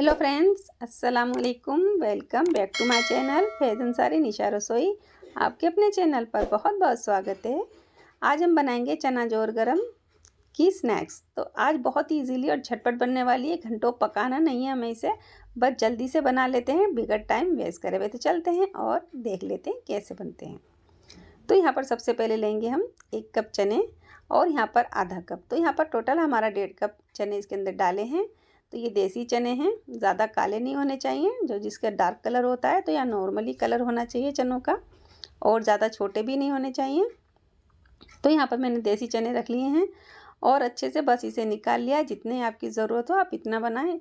hello friends अस्सलाम वालेकुम welcome back to my channel Faiz Ansari Nisha Rasoi आपके अपने चैनल पर बहुत बहुत स्वागत है आज हम बनाएंगे चना जोर गरम की स्नैक्स तो आज बहुत इजीली और झटपट बनने वाली है घंटों पकाना नहीं है हमें इसे बस जल्दी से बना लेते हैं बिगड़ टाइम वेस्ट करे हुए तो चलते हैं और देख लेते हैं कैसे बनते हैं तो यहाँ पर सबसे पहले लेंगे हम एक कप चने और यहाँ पर आधा कप तो यहाँ पर टोटल हमारा डेढ़ कप चने इसके अंदर डाले हैं तो ये देसी चने हैं ज़्यादा काले नहीं होने चाहिए जो जिसका डार्क कलर होता है तो या नॉर्मली कलर होना चाहिए चनों का और ज़्यादा छोटे भी नहीं होने चाहिए तो यहाँ पर मैंने देसी चने रख लिए हैं और अच्छे से बस इसे निकाल लिया जितने आपकी ज़रूरत हो आप इतना बनाएं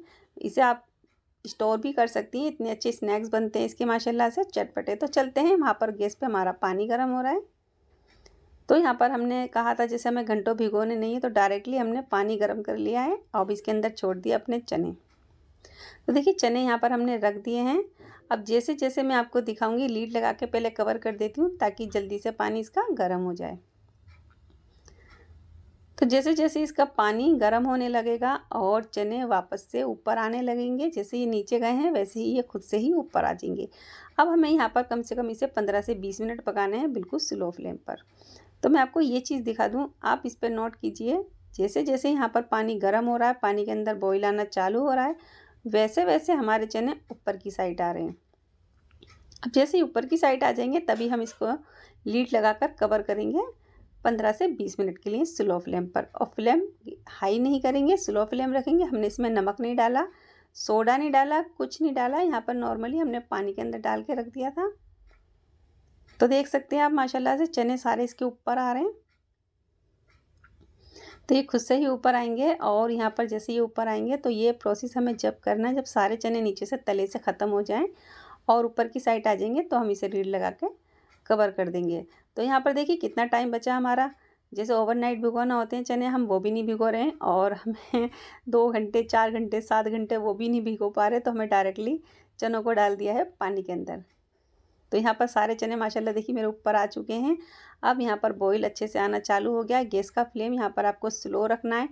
इसे आप स्टोर भी कर सकती हैं इतने अच्छे स्नैक्स बनते हैं इसके माशाल्लाह से चटपटे तो चलते हैं वहाँ पर गैस पे हमारा पानी गर्म हो रहा है तो यहाँ पर हमने कहा था जैसे हमें घंटों भिगोने नहीं है तो डायरेक्टली हमने पानी गर्म कर लिया है अब इसके अंदर छोड़ दिया अपने चने तो देखिए चने यहाँ पर हमने रख दिए हैं अब जैसे जैसे मैं आपको दिखाऊंगी लीड लगा के पहले कवर कर देती हूँ ताकि जल्दी से पानी इसका गर्म हो जाए तो जैसे जैसे इसका पानी गर्म होने लगेगा और चने वापस से ऊपर आने लगेंगे जैसे ये नीचे गए हैं वैसे ही ये खुद से ही ऊपर आ जाएंगे अब हमें यहाँ पर कम से कम इसे 15 से 20 मिनट पकाने हैं बिल्कुल स्लो फ्लेम पर तो मैं आपको ये चीज़ दिखा दूँ आप इस पर नोट कीजिए जैसे जैसे यहाँ पर पानी गर्म हो रहा है पानी के अंदर बॉयल आना चालू हो रहा है वैसे वैसे हमारे चने ऊपर की साइड आ रहे हैं अब जैसे ही ऊपर की साइड आ जाएंगे तभी हम इसको लीड लगाकर कवर करेंगे पंद्रह से बीस मिनट के लिए स्लो फ्लेम पर और फ्लेम हाई नहीं करेंगे स्लो फ्लेम रखेंगे हमने इसमें नमक नहीं डाला सोडा नहीं डाला कुछ नहीं डाला यहाँ पर नॉर्मली हमने पानी के अंदर डाल के रख दिया था तो देख सकते हैं आप माशाल्लाह से चने सारे इसके ऊपर आ रहे हैं तो ये खुद से ही ऊपर आएंगे और यहाँ पर जैसे ये ऊपर आएंगे तो ये प्रोसेस हमें जब करना है जब सारे चने नीचे से तले से ख़त्म हो जाएं और ऊपर की साइड आ जाएंगे तो हम इसे रीढ़ लगा के कवर कर देंगे तो यहाँ पर देखिए कितना टाइम बचा हमारा जैसे ओवरनाइट भिगोना होते हैं चने हम वो भी नहीं भिगो रहे हैं और हमें दो घंटे चार घंटे सात घंटे वो भी नहीं भिगो पा रहे तो हमें डायरेक्टली चनों को डाल दिया है पानी के अंदर तो यहाँ पर सारे चने माशाल्लाह देखिए मेरे ऊपर आ चुके हैं अब यहाँ पर बॉईल अच्छे से आना चालू हो गया गैस का फ्लेम यहाँ पर आपको स्लो रखना है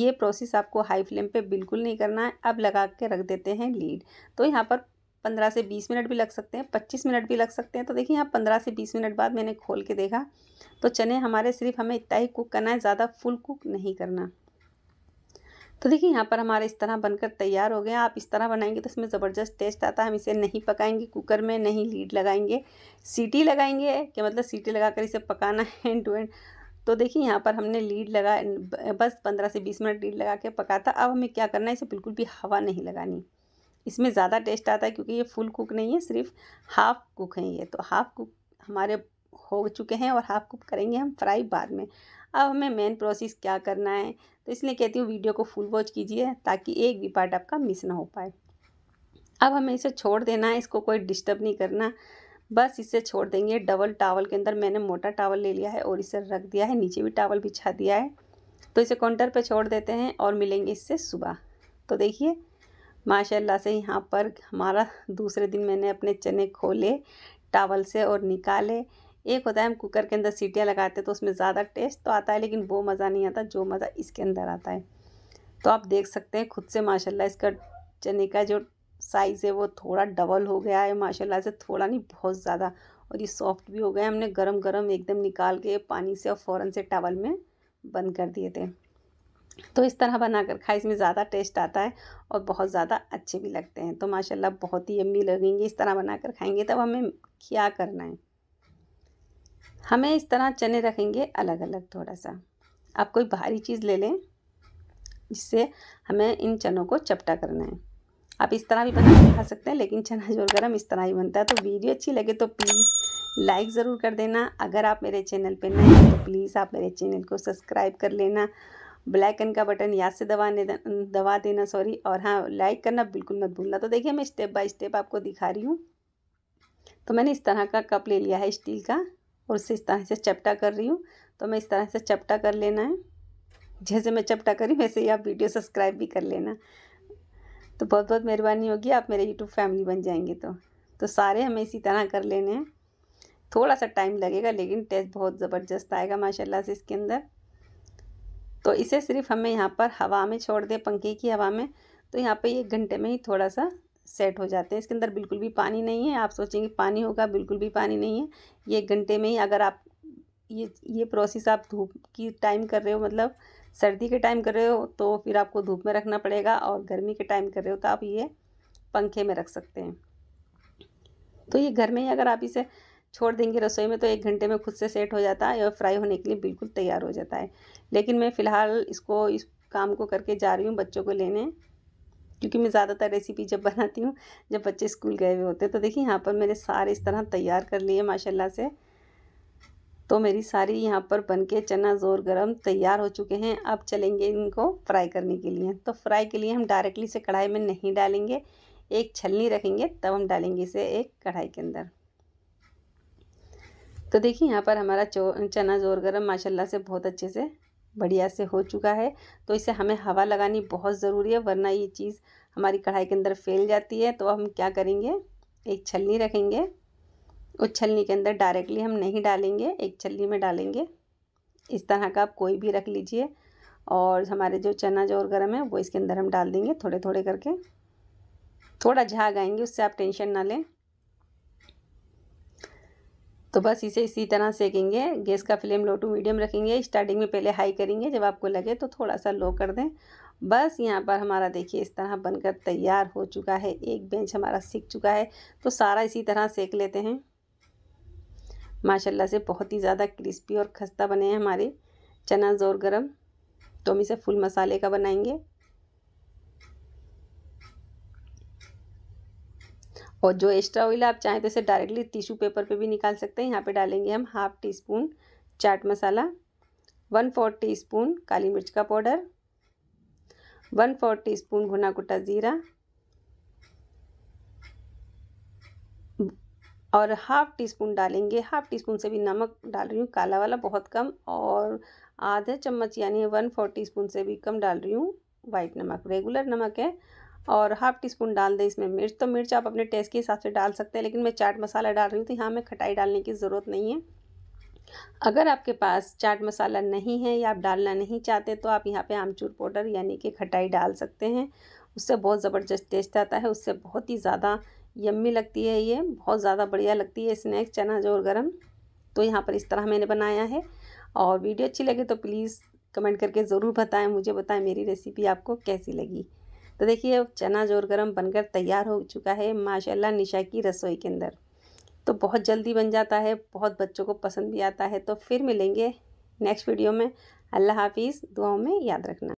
ये प्रोसेस आपको हाई फ्लेम पे बिल्कुल नहीं करना है अब लगा के रख देते हैं लीड तो यहाँ पर पंद्रह से बीस मिनट भी लग सकते हैं पच्चीस मिनट भी लग सकते हैं तो देखिए यहाँ पंद्रह से बीस मिनट बाद मैंने खोल के देखा तो चने हमारे सिर्फ हमें इतना ही कुक करना है ज़्यादा फुल कुक नहीं करना तो देखिए यहाँ पर हमारा इस तरह बनकर तैयार हो गया आप इस तरह बनाएंगे तो इसमें ज़बरदस्त टेस्ट आता है हम इसे नहीं पकाएंगे कुकर में नहीं लीड लगाएंगे सीटी लगाएंगे कि मतलब सीटी लगाकर इसे पकाना है एंड टू एंड तो देखिए यहाँ पर हमने लीड लगा बस पंद्रह से बीस मिनट लीड लगा के पका था अब हमें क्या करना है इसे बिल्कुल भी हवा नहीं लगानी इसमें ज़्यादा टेस्ट आता है क्योंकि ये फुल कुक नहीं है सिर्फ हाफ़ कुक है ये तो हाफ़ कुक हमारे हो चुके हैं और हाफ़ कुक करेंगे हम फ्राई बाद में अब हमें मेन प्रोसेस क्या करना है तो इसलिए कहती हूँ वीडियो को फुल वॉच कीजिए ताकि एक भी पार्ट आपका मिस ना हो पाए अब हमें इसे छोड़ देना है इसको कोई डिस्टर्ब नहीं करना बस इसे छोड़ देंगे डबल टावल के अंदर मैंने मोटा टावल ले लिया है और इसे रख दिया है नीचे भी टावल बिछा दिया है तो इसे काउंटर पर छोड़ देते हैं और मिलेंगे इससे सुबह तो देखिए माशाल्लाह से यहाँ पर हमारा दूसरे दिन मैंने अपने चने खोले टावल से और निकाले एक होता है हम कुकर के अंदर सीटियाँ लगाते हैं तो उसमें ज़्यादा टेस्ट तो आता है लेकिन वो मज़ा नहीं आता जो मज़ा इसके अंदर आता है तो आप देख सकते हैं खुद से माशाल्लाह इसका चने का जो साइज़ है वो थोड़ा डबल हो गया है माशाल्लाह से थोड़ा नहीं बहुत ज़्यादा और ये सॉफ्ट भी हो गया हमने गरम गरम एकदम निकाल के पानी से और फ़ौरन से टावल में बंद कर दिए थे तो इस तरह बना कर खाए इसमें ज़्यादा टेस्ट आता है और बहुत ज़्यादा अच्छे भी लगते हैं तो माशाल्लाह बहुत ही यम्मी लगेंगे इस तरह बना कर खाएंगे तब हमें क्या करना है हमें इस तरह चने रखेंगे अलग अलग थोड़ा सा आप कोई भारी चीज़ ले लें जिससे हमें इन चनों को चपटा करना है आप इस तरह भी बना खा सकते हैं लेकिन चना जोर गर्म इस तरह ही बनता है तो वीडियो अच्छी लगे तो प्लीज़ लाइक ज़रूर कर देना अगर आप मेरे चैनल पर नए हैं तो प्लीज़ आप मेरे चैनल को सब्सक्राइब कर लेना ब्लैकन का बटन याद से दबाने दबा देना सॉरी और हाँ लाइक करना बिल्कुल मत भूलना तो देखिए मैं स्टेप बाय स्टेप आपको दिखा रही हूँ तो मैंने इस तरह का कप ले लिया है स्टील का और उसे इस तरह से चपटा कर रही हूँ तो मैं इस तरह से चपटा कर लेना है जैसे मैं चपटा करी वैसे ही आप वीडियो सब्सक्राइब भी कर लेना तो बहुत बहुत मेहरबानी होगी आप मेरे यूट्यूब फैमिली बन जाएंगे तो तो सारे हमें इसी तरह कर लेने हैं थोड़ा सा टाइम लगेगा लेकिन टेस्ट बहुत ज़बरदस्त आएगा माशाल्लाह से इसके अंदर तो इसे सिर्फ हमें यहाँ पर हवा में छोड़ दें पंखे की हवा में तो यहाँ पर एक घंटे में ही थोड़ा सा सेट हो जाते हैं इसके अंदर बिल्कुल भी पानी नहीं है आप सोचेंगे पानी होगा बिल्कुल भी पानी नहीं है ये एक घंटे में ही अगर आप ये ये प्रोसेस आप धूप की टाइम कर रहे हो मतलब सर्दी के टाइम कर रहे हो तो फिर आपको धूप में रखना पड़ेगा और गर्मी के टाइम कर रहे हो तो आप ये पंखे में रख सकते हैं तो ये घर में ही अगर आप इसे छोड़ देंगे रसोई में तो एक घंटे में खुद से सेट हो जाता है और फ्राई होने के लिए बिल्कुल तैयार हो जाता है लेकिन मैं फ़िलहाल इसको इस काम को करके जा रही हूँ बच्चों को लेने क्योंकि मैं ज़्यादातर रेसिपी जब बनाती हूँ जब बच्चे स्कूल गए हुए होते हैं तो देखिए यहाँ पर मैंने सारे इस तरह तैयार कर लिए माशाल्लाह से तो मेरी सारी यहाँ पर बनके चना ज़ोर गरम तैयार हो चुके हैं अब चलेंगे इनको फ्राई करने के लिए तो फ्राई के लिए हम डायरेक्टली इसे कढ़ाई में नहीं डालेंगे एक छलनी रखेंगे तब हम डालेंगे इसे एक कढ़ाई के अंदर तो देखिए यहाँ पर हमारा चना ज़ोर गरम माशाल्लाह से बहुत अच्छे से बढ़िया से हो चुका है तो इसे हमें हवा लगानी बहुत ज़रूरी है वरना ये चीज़ हमारी कढ़ाई के अंदर फैल जाती है तो हम क्या करेंगे एक छलनी रखेंगे उस छलनी के अंदर डायरेक्टली हम नहीं डालेंगे एक छलनी में डालेंगे इस तरह का आप कोई भी रख लीजिए और हमारे जो चना जो और गर्म है वो इसके अंदर हम डाल देंगे थोड़े थोड़े करके थोड़ा झाग आएंगे उससे आप टेंशन ना लें तो बस इसे इसी तरह सेकेंगे गैस का फ्लेम लो टू मीडियम रखेंगे स्टार्टिंग में पहले हाई करेंगे जब आपको लगे तो थोड़ा सा लो कर दें बस यहाँ पर हमारा देखिए इस तरह बनकर तैयार हो चुका है एक बेंच हमारा सीख चुका है तो सारा इसी तरह सेक लेते हैं माशाल्लाह से बहुत ही ज़्यादा क्रिस्पी और खस्ता बने हैं हमारे चना ज़ोर गरम तो हम इसे फुल मसाले का बनाएंगे और जो एक्स्ट्रा ऑयल आप चाहें तो इसे डायरेक्टली टिश्यू पेपर पे भी निकाल सकते हैं यहाँ पे डालेंगे हम half teaspoon chaat masala one fourth teaspoon काली मिर्च का powder one fourth teaspoon भुना कुटा ज़ीरा और हाफ टी स्पून डालेंगे हाफ टी स्पून से भी नमक डाल रही हूँ काला वाला बहुत कम और आधा चम्मच यानी वन फोर टी स्पून से भी कम डाल रही हूँ वाइट नमक रेगुलर नमक है और हाफ़ टी स्पून डाल दें इसमें मिर्च तो मिर्च आप अपने टेस्ट के हिसाब से डाल सकते हैं लेकिन मैं चाट मसाला डाल रही हूँ तो यहाँ में खटाई डालने की ज़रूरत नहीं है अगर आपके पास चाट मसाला नहीं है या आप डालना नहीं चाहते तो आप यहाँ पे आमचूर पाउडर यानी कि खटाई डाल सकते हैं उससे बहुत ज़बरदस्त टेस्ट आता है उससे बहुत ही ज़्यादा यम्मी लगती है ये बहुत ज़्यादा बढ़िया लगती है स्नैक्स चना जोर गर्म तो यहाँ पर इस तरह मैंने बनाया है और वीडियो अच्छी लगे तो प्लीज़ कमेंट करके ज़रूर बताएँ मुझे बताएं मेरी रेसिपी आपको कैसी लगी तो देखिए अब चना जोर गर्म बनकर तैयार हो चुका है माशाल्लाह निशा की रसोई के अंदर तो बहुत जल्दी बन जाता है बहुत बच्चों को पसंद भी आता है तो फिर मिलेंगे नेक्स्ट वीडियो में अल्लाह हाफिज़ दुआओं में याद रखना